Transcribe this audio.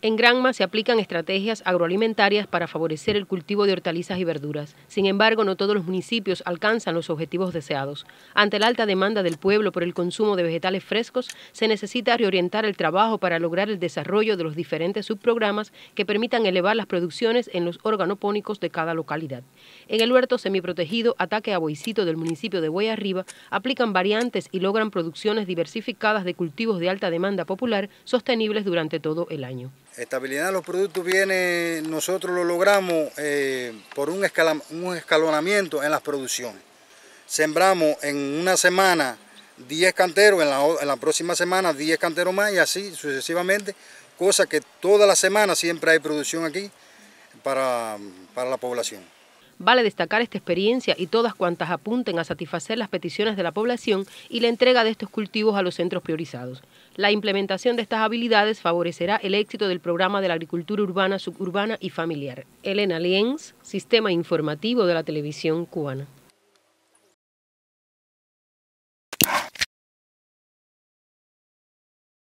En Granma se aplican estrategias agroalimentarias para favorecer el cultivo de hortalizas y verduras. Sin embargo, no todos los municipios alcanzan los objetivos deseados. Ante la alta demanda del pueblo por el consumo de vegetales frescos, se necesita reorientar el trabajo para lograr el desarrollo de los diferentes subprogramas que permitan elevar las producciones en los organopónicos de cada localidad. En el huerto semiprotegido Ataque a Boicito del municipio de Boya Arriba, aplican variantes y logran producciones diversificadas de cultivos de alta demanda popular sostenibles durante todo el año. Estabilidad de los productos viene, nosotros lo logramos eh, por un, escalonamiento en las producciones. Sembramos en una semana 10 canteros, en la, en próxima semana 10 canteros más y así sucesivamente, cosa que toda la semana siempre hay producción aquí para la población. Vale destacar esta experiencia y todas cuantas apunten a satisfacer las peticiones de la población y la entrega de estos cultivos a los centros priorizados. La implementación de estas habilidades favorecerá el éxito del programa de la agricultura urbana, suburbana y familiar. Elena Lienz, Sistema Informativo de la Televisión Cubana.